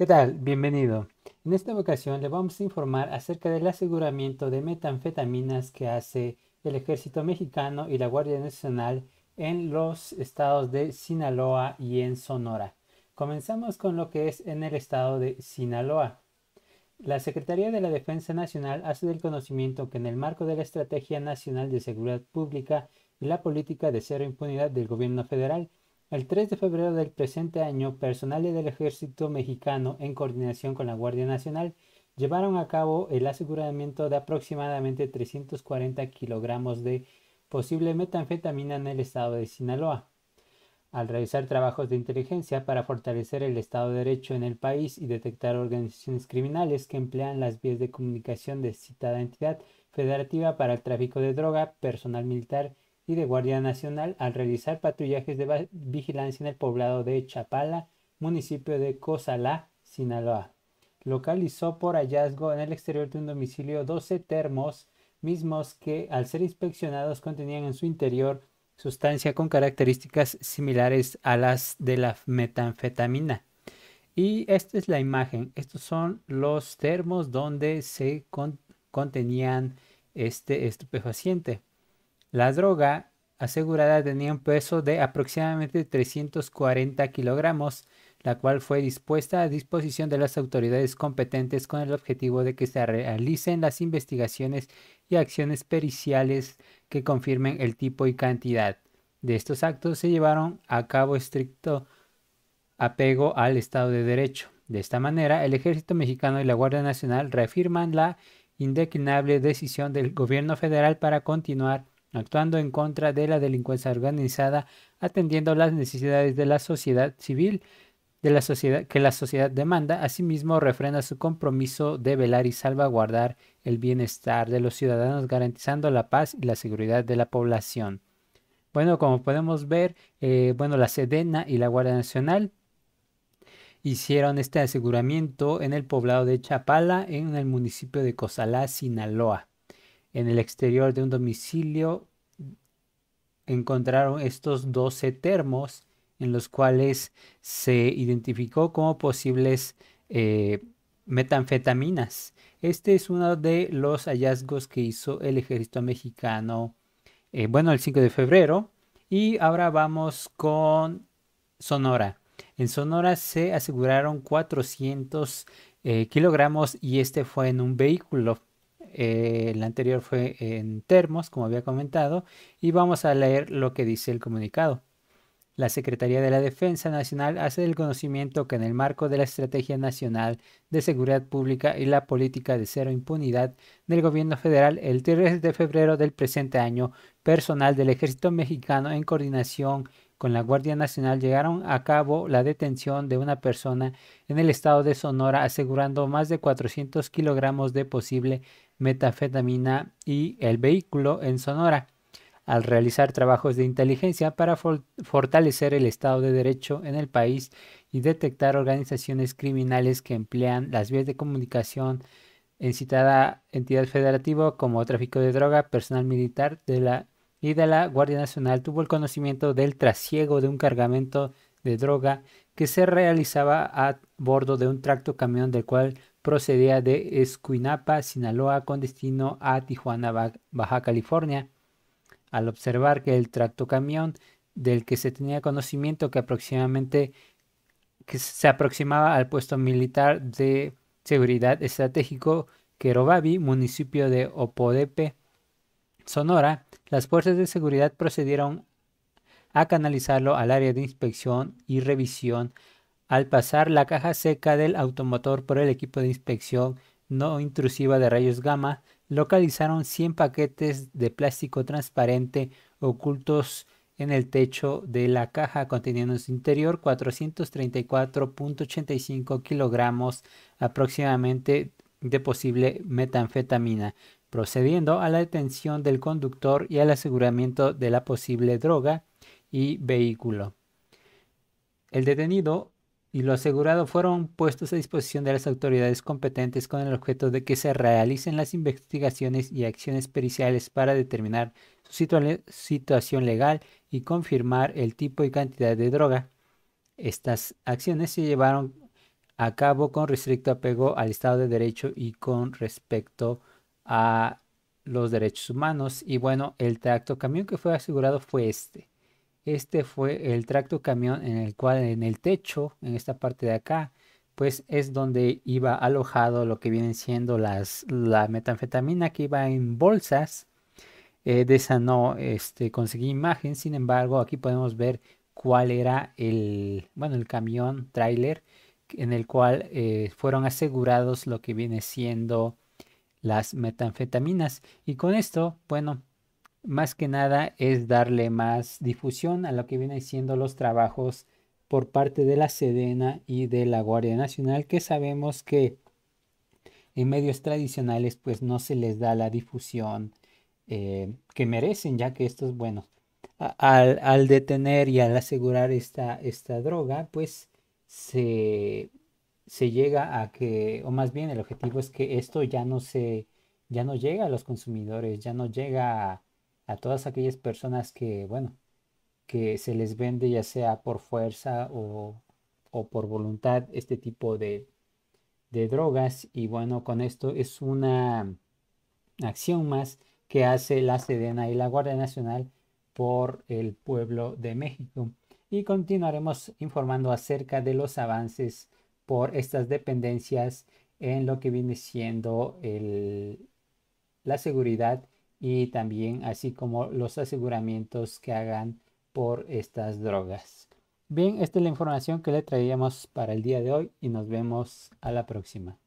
¿Qué tal? Bienvenido. En esta ocasión le vamos a informar acerca del aseguramiento de metanfetaminas que hace el Ejército Mexicano y la Guardia Nacional en los estados de Sinaloa y en Sonora. Comenzamos con lo que es en el estado de Sinaloa. La Secretaría de la Defensa Nacional hace del conocimiento que en el marco de la Estrategia Nacional de Seguridad Pública y la política de cero impunidad del gobierno federal, el 3 de febrero del presente año, personales del ejército mexicano, en coordinación con la Guardia Nacional, llevaron a cabo el aseguramiento de aproximadamente 340 kilogramos de posible metanfetamina en el estado de Sinaloa. Al realizar trabajos de inteligencia para fortalecer el Estado de Derecho en el país y detectar organizaciones criminales que emplean las vías de comunicación de citada entidad federativa para el tráfico de droga, personal militar y de Guardia Nacional al realizar patrullajes de vigilancia en el poblado de Chapala, municipio de Cozalá, Sinaloa. Localizó por hallazgo en el exterior de un domicilio 12 termos, mismos que al ser inspeccionados contenían en su interior sustancia con características similares a las de la metanfetamina. Y esta es la imagen, estos son los termos donde se contenían este estupefaciente. La droga asegurada tenía un peso de aproximadamente 340 kilogramos, la cual fue dispuesta a disposición de las autoridades competentes con el objetivo de que se realicen las investigaciones y acciones periciales que confirmen el tipo y cantidad. De estos actos se llevaron a cabo estricto apego al Estado de Derecho. De esta manera, el Ejército Mexicano y la Guardia Nacional reafirman la indeclinable decisión del gobierno federal para continuar actuando en contra de la delincuencia organizada, atendiendo las necesidades de la sociedad civil de la sociedad, que la sociedad demanda, asimismo refrenda su compromiso de velar y salvaguardar el bienestar de los ciudadanos, garantizando la paz y la seguridad de la población. Bueno, como podemos ver, eh, bueno, la Sedena y la Guardia Nacional hicieron este aseguramiento en el poblado de Chapala, en el municipio de Cozalá, Sinaloa en el exterior de un domicilio encontraron estos 12 termos en los cuales se identificó como posibles eh, metanfetaminas. Este es uno de los hallazgos que hizo el ejército mexicano, eh, bueno, el 5 de febrero. Y ahora vamos con Sonora. En Sonora se aseguraron 400 eh, kilogramos y este fue en un vehículo. Eh, el anterior fue en termos, como había comentado, y vamos a leer lo que dice el comunicado. La Secretaría de la Defensa Nacional hace el conocimiento que en el marco de la Estrategia Nacional de Seguridad Pública y la Política de Cero Impunidad del Gobierno Federal, el 3 de febrero del presente año, personal del Ejército Mexicano en coordinación con la Guardia Nacional llegaron a cabo la detención de una persona en el estado de Sonora asegurando más de 400 kilogramos de posible metafetamina y el vehículo en Sonora, al realizar trabajos de inteligencia para fortalecer el Estado de Derecho en el país y detectar organizaciones criminales que emplean las vías de comunicación en citada entidad federativa como tráfico de droga, personal militar de la, y de la Guardia Nacional tuvo el conocimiento del trasiego de un cargamento de droga que se realizaba a bordo de un tracto camión del cual procedía de Escuinapa, Sinaloa, con destino a Tijuana, Baja California. Al observar que el tractocamión del que se tenía conocimiento que aproximadamente se aproximaba al puesto militar de seguridad estratégico Querobabi, municipio de Opodepe, Sonora, las fuerzas de seguridad procedieron a canalizarlo al área de inspección y revisión al pasar la caja seca del automotor por el equipo de inspección no intrusiva de rayos gamma, localizaron 100 paquetes de plástico transparente ocultos en el techo de la caja conteniendo en su interior 434.85 kilogramos aproximadamente de posible metanfetamina, procediendo a la detención del conductor y al aseguramiento de la posible droga y vehículo. El detenido y lo asegurado fueron puestos a disposición de las autoridades competentes con el objeto de que se realicen las investigaciones y acciones periciales para determinar su situación legal y confirmar el tipo y cantidad de droga. Estas acciones se llevaron a cabo con restricto apego al Estado de Derecho y con respecto a los derechos humanos. Y bueno, el tracto camión que fue asegurado fue este. Este fue el tracto camión en el cual en el techo, en esta parte de acá, pues es donde iba alojado lo que vienen siendo las, la metanfetamina que iba en bolsas. Eh, de esa no este, conseguí imagen, sin embargo aquí podemos ver cuál era el, bueno, el camión, trailer en el cual eh, fueron asegurados lo que viene siendo las metanfetaminas. Y con esto, bueno, más que nada es darle más difusión a lo que vienen siendo los trabajos por parte de la Sedena y de la Guardia Nacional, que sabemos que en medios tradicionales pues no se les da la difusión eh, que merecen, ya que estos, bueno, al, al, detener y al asegurar esta, esta droga, pues se, se llega a que, o más bien el objetivo es que esto ya no se, ya no llega a los consumidores, ya no llega a, a todas aquellas personas que, bueno, que se les vende ya sea por fuerza o, por voluntad este tipo de, drogas y bueno, con esto es una acción más que hace la Sedena y la Guardia Nacional por el pueblo de México. Y continuaremos informando acerca de los avances por estas dependencias en lo que viene siendo la seguridad y también así como los aseguramientos que hagan por estas drogas. Bien, esta es la información que le traíamos para el día de hoy y nos vemos a la próxima.